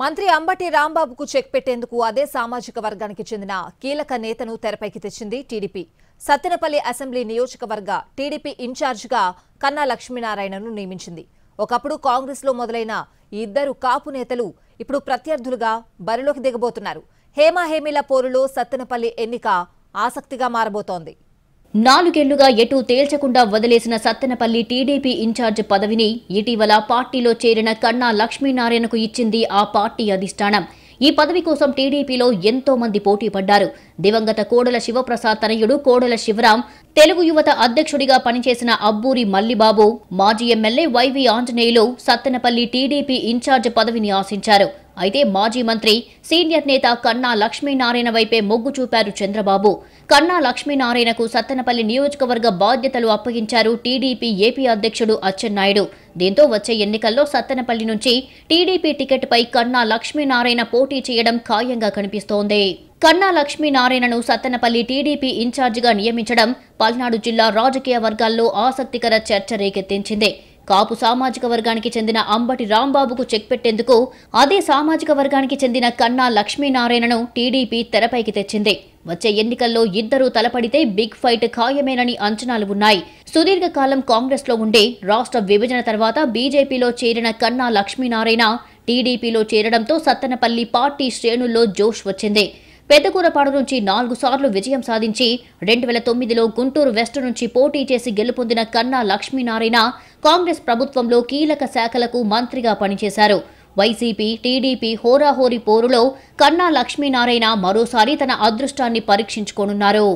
మంత్రి అంబటి రాంబాబుకు చెక్ పెట్టేందుకు అదే సామాజిక వర్గానికి చెందిన కీలక నేతను తెరపైకి తెచ్చింది టీడీపీ సత్తెనపల్లి అసెంబ్లీ నియోజకవర్గ టీడీపీ ఇన్ఛార్జిగా కన్నా లక్ష్మీనారాయణను నియమించింది ఒకప్పుడు కాంగ్రెస్లో మొదలైన ఇద్దరు కాపు నేతలు ఇప్పుడు ప్రత్యర్థులుగా బరిలోకి దిగబోతున్నారు హేమాహేమీల పోరులో సత్తెనపల్లి ఎన్నిక ఆసక్తిగా మారబోతోంది నాలుగేళ్లుగా ఎటూ తేల్చకుండా వదిలేసిన సత్తెనపల్లి టీడీపీ ఇన్ఛార్జ్ పదవిని ఇటీవల పార్టీలో చేరిన కన్నా లక్ష్మీనారాయణకు ఇచ్చింది ఆ పార్టీ అధిష్టానం ఈ పదవి కోసం టీడీపీలో ఎంతో మంది పోటీ పడ్డారు దివంగత కోడల శివప్రసాద్ తనయుడు కోడల శివరాం తెలుగు యువత అధ్యక్షుడిగా పనిచేసిన అబ్బూరి మల్లిబాబు మాజీ MLA YV Anjaneyulu Sattenapalli TDP incharge పదవిని ఆశించారు అయితే మాజీ మంత్రి సీనియర్ నేత కన్నా లక్ష్మీనారాయణ వైపే మొగ్గు చూపారు చంద్రబాబు కన్నా లక్ష్మీనారాయణకు సత్తనపల్లి నియోజకవర్గ బాధ్యతలు అప్పగించారు టీడీపీ ఏపీ అధ్యక్షుడు అచ్చెన్నాయుడు దీంతో వచ్చే ఎన్నికల్లో సత్తనపల్లి నుంచి టీడీపీ టికెట్పై కన్నా లక్ష్మీనారాయణ పోటీ చేయడం ఖాయంగా కనిపిస్తోంది కన్నా లక్ష్మీనారాయణను సత్తనపల్లి టీడీపీ ఇన్ఛార్జిగా నియమించడం పల్నాడు జిల్లా రాజకీయ వర్గాల్లో ఆసక్తికర చర్చ రేకెత్తించింది కాపు సామాజిక వర్గానికి చెందిన అంబటి రాంబాబుకు చెక్ పెట్టేందుకు అదే సామాజిక వర్గానికి చెందిన కన్నా లక్ష్మీనారాయణను టీడీపీ తెరపైకి తెచ్చింది వచ్చే ఎన్నికల్లో ఇద్దరూ తలపడితే బిగ్ ఫైట్ ఖాయమేనని అంచనాలు ఉన్నాయి సుదీర్ఘకాలం కాంగ్రెస్లో ఉండే రాష్ట్ర విభజన తర్వాత బీజేపీలో చేరిన కన్నా లక్ష్మీనారాయణ టీడీపీలో చేరడంతో సత్తనపల్లి పార్టీ శ్రేణుల్లో జోష్ వచ్చింది పెద్దకూరపాడు నుంచి నాలుగు సార్లు విజయం సాధించి రెండు వేల తొమ్మిదిలో గుంటూరు వెస్ట్ నుంచి పోటీ చేసి గెలుపొందిన కన్నా లక్ష్మీనారాయణ కాంగ్రెస్ ప్రభుత్వంలో కీలక శాఖలకు మంత్రిగా పనిచేశారు వైసీపీ టీడీపీ హోరాహోరీ పోరులో కన్నా లక్ష్మీనారాయణ మరోసారి తన అదృష్టాన్ని పరీక్షించుకోనున్నారు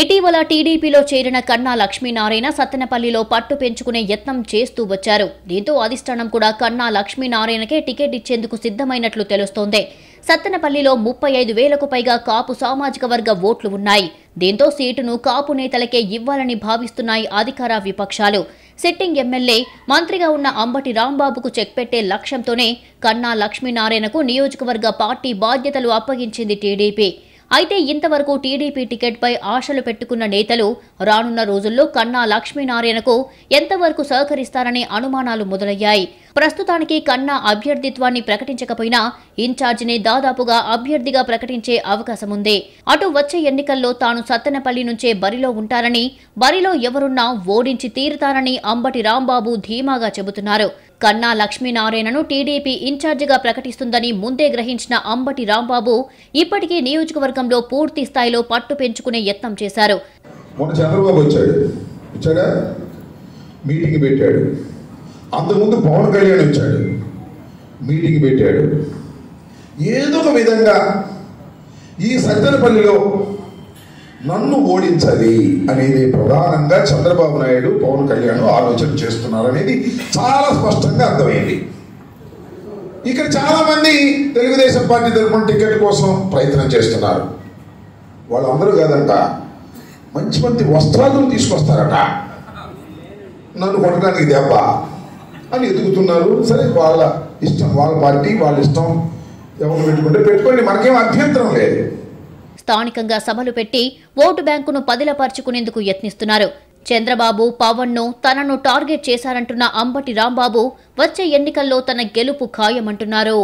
ఇటీవల టీడీపీలో చేరిన కన్నా లక్ష్మీనారాయణ సత్తెనపల్లిలో పట్టు పెంచుకునే యత్నం చేస్తూ వచ్చారు దీంతో అధిష్టానం కూడా కన్నా లక్ష్మీనారాయణకే టికెట్ ఇచ్చేందుకు సిద్ధమైనట్లు తెలుస్తోంది సత్తెనపల్లిలో ముప్పై ఐదు వేలకు పైగా కాపు సామాజిక వర్గ ఓట్లు ఉన్నాయి దీంతో సీటును కాపు నేతలకే ఇవ్వాలని భావిస్తున్నాయి అధికార విపక్షాలు సిట్టింగ్ ఎమ్మెల్యే మంత్రిగా ఉన్న అంబటి రాంబాబుకు చెక్ పెట్టే లక్ష్యంతోనే కన్నా లక్ష్మీనారాయణకు నియోజకవర్గ పార్టీ బాధ్యతలు అప్పగించింది టీడీపీ అయితే ఇంతవరకు టీడీపీ టికెట్పై ఆశలు పెట్టుకున్న నేతలు రానున్న రోజుల్లో కన్నా లక్ష్మీనారాయణకు ఎంతవరకు సహకరిస్తారనే అనుమానాలు మొదలయ్యాయి ప్రస్తుతానికి కన్నా అభ్యర్థిత్వాన్ని ప్రకటించకపోయినా ఇన్ఛార్జిని దాదాపుగా అభ్యర్థిగా ప్రకటించే అవకాశం అటు వచ్చే ఎన్నికల్లో తాను సత్తెనపల్లి నుంచే బరిలో ఉంటారని బరిలో ఎవరున్నా ఓడించి తీరుతారని అంబటి రాంబాబు ధీమాగా చెబుతున్నారు కన్నా లక్ష్మీనారాయణను టీడీపీ ఇన్ఛార్జిగా ప్రకటిస్తుందని ముందే గ్రహించిన అంబటి రాంబాబు ఇప్పటికే నియోజకవర్గంలో పూర్తి స్థాయిలో పట్టు పెంచుకునే యత్నం చేశారు మొన్న చంద్రబాబు వచ్చాడు వచ్చాడా మీటింగ్ పెట్టాడు అంతకుముందు పవన్ కళ్యాణ్ వచ్చాడు మీటింగ్ పెట్టాడు ఏదో ఒక విధంగా ఈ సజ్జనపల్లిలో నన్ను ఓడించాలి అనేది ప్రధానంగా చంద్రబాబు నాయుడు పవన్ కళ్యాణ్ ఆలోచన చేస్తున్నారనేది చాలా స్పష్టంగా అర్థమైంది ఇక్కడ చాలామంది తెలుగుదేశం పార్టీ తరఫున టికెట్ కోసం ప్రయత్నం చేస్తున్నారు వాళ్ళందరూ కాదంట మంచి మంచి వస్త్రాలను తీసుకొస్తారట నన్ను కొట్టడానికి దెబ్బ అని ఎదుగుతున్నారు సరే వాళ్ళ ఇష్టం వాళ్ళ పార్టీ వాళ్ళ ఇష్టం ఎవరు పెట్టుకుంటే పెట్టుకోండి మనకేం అభ్యంతరం లేదు స్థానికంగా సభలు పెట్టి ఓటు బ్యాంకును పదిలపరుచుకునేందుకు యత్నిస్తున్నారు చంద్రబాబు పవన్ ను తనను టార్గెట్ చేశారంటున్న అంబటి రాంబాబు వచ్చే ఎన్నికల్లో తన గెలుపు ఖాయమంటున్నారు